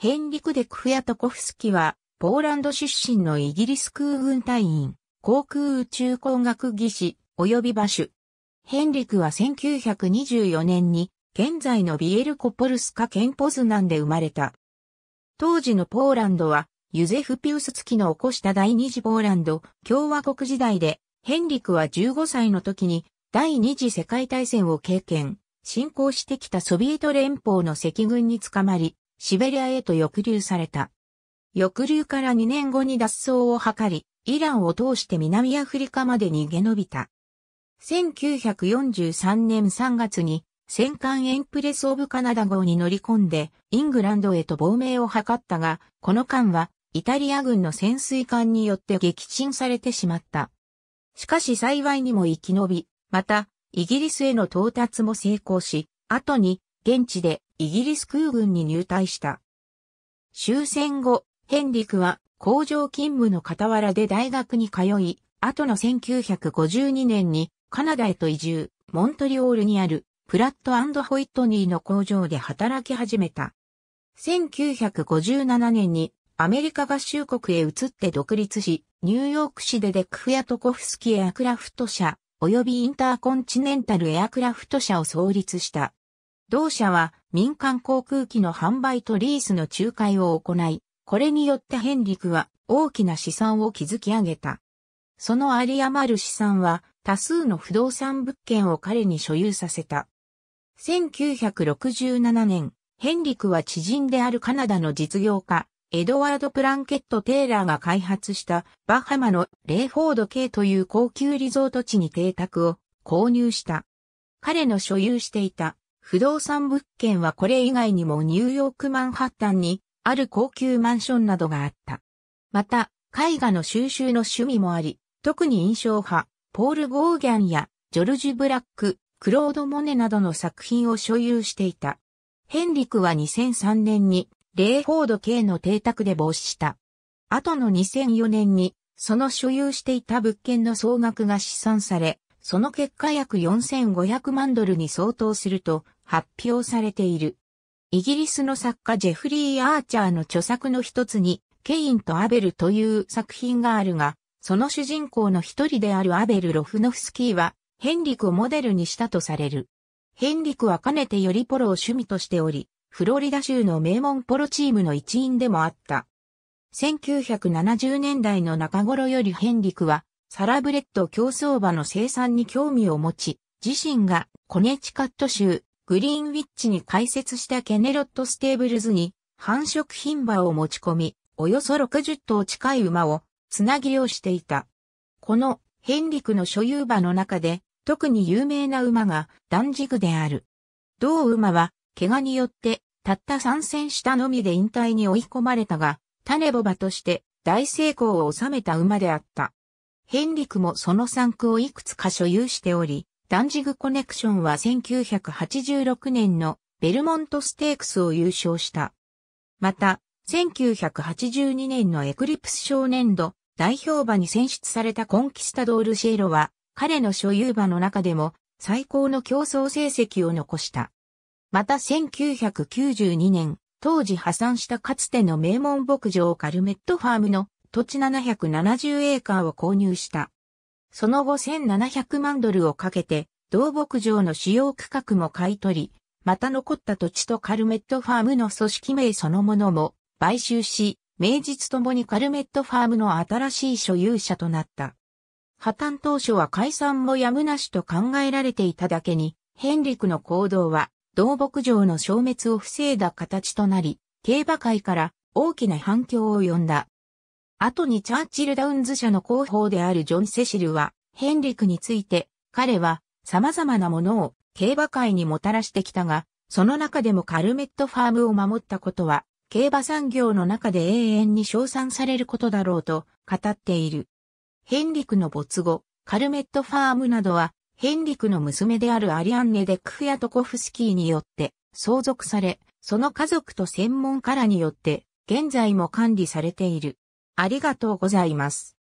ヘンリク・デクフヤトコフスキは、ポーランド出身のイギリス空軍隊員、航空宇宙工学技師、及び馬首。ヘンリクは1924年に、現在のビエルコポルスカ県ポズナンで生まれた。当時のポーランドは、ユゼフ・ピウス付キの起こした第二次ポーランド共和国時代で、ヘンリクは15歳の時に第二次世界大戦を経験、侵攻してきたソビエト連邦の赤軍に捕まり、シベリアへと抑留された。抑留から2年後に脱走を図り、イランを通して南アフリカまで逃げ延びた。1943年3月に戦艦エンプレス・オブ・カナダ号に乗り込んでイングランドへと亡命を図ったが、この間はイタリア軍の潜水艦によって撃沈されてしまった。しかし幸いにも生き延び、またイギリスへの到達も成功し、後に現地でイギリス空軍に入隊した。終戦後、ヘンリクは工場勤務の傍らで大学に通い、後の1952年にカナダへと移住、モントリオールにあるプラットホイットニーの工場で働き始めた。1957年にアメリカ合衆国へ移って独立し、ニューヨーク市でデクフヤトコフスキエアクラフト社、及びインターコンチネンタルエアクラフト社を創立した。同社は民間航空機の販売とリースの仲介を行い、これによってヘンリクは大きな資産を築き上げた。その有り余る資産は多数の不動産物件を彼に所有させた。1967年、ヘンリクは知人であるカナダの実業家、エドワード・プランケット・テイラーが開発したバハマのレイフォード系という高級リゾート地に邸宅を購入した。彼の所有していた不動産物件はこれ以外にもニューヨークマンハッタンにある高級マンションなどがあった。また、絵画の収集の趣味もあり、特に印象派、ポール・ゴーギャンやジョルジュ・ブラック、クロード・モネなどの作品を所有していた。ヘンリクは2003年にレイフォード系の邸宅で防止した。後の2004年にその所有していた物件の総額が試算され、その結果約4500万ドルに相当すると発表されている。イギリスの作家ジェフリー・アーチャーの著作の一つに、ケインとアベルという作品があるが、その主人公の一人であるアベル・ロフノフスキーは、ヘンリクをモデルにしたとされる。ヘンリクはかねてよりポロを趣味としており、フロリダ州の名門ポロチームの一員でもあった。1970年代の中頃よりヘンリクはサラブレッド競走馬の生産に興味を持ち、自身がコネチカット州グリーンウィッチに開設したケネロットステーブルズに繁殖品馬を持ち込み、およそ60頭近い馬をつなぎをしていた。このヘンリクの所有馬の中で特に有名な馬がダンジグである。同馬は怪我によってたった参戦したのみで引退に追い込まれたが、種ボ馬として大成功を収めた馬であった。ヘンリクもその産区をいくつか所有しており、ダンジグコネクションは1986年のベルモントステークスを優勝した。また、1982年のエクリプス少年度代表馬に選出されたコンキスタドールシエロは、彼の所有馬の中でも最高の競争成績を残した。また1992年、当時破産したかつての名門牧場カルメットファームの土地770エーカーを購入した。その後1700万ドルをかけて、同牧場の主要区画も買い取り、また残った土地とカルメットファームの組織名そのものも買収し、名実ともにカルメットファームの新しい所有者となった。破綻当初は解散もやむなしと考えられていただけに、ヘンリクの行動は、同牧場の消滅を防いだ形となり、競馬界から大きな反響を呼んだ。後にチャーチルダウンズ社の広報であるジョン・セシルは、ヘンリクについて、彼は様々なものを競馬界にもたらしてきたが、その中でもカルメットファームを守ったことは、競馬産業の中で永遠に称賛されることだろうと語っている。ヘンリクの没後、カルメットファームなどは、ヘンリクの娘であるアリアンネ・デクフヤトコフスキーによって相続され、その家族と専門家らによって現在も管理されている。ありがとうございます。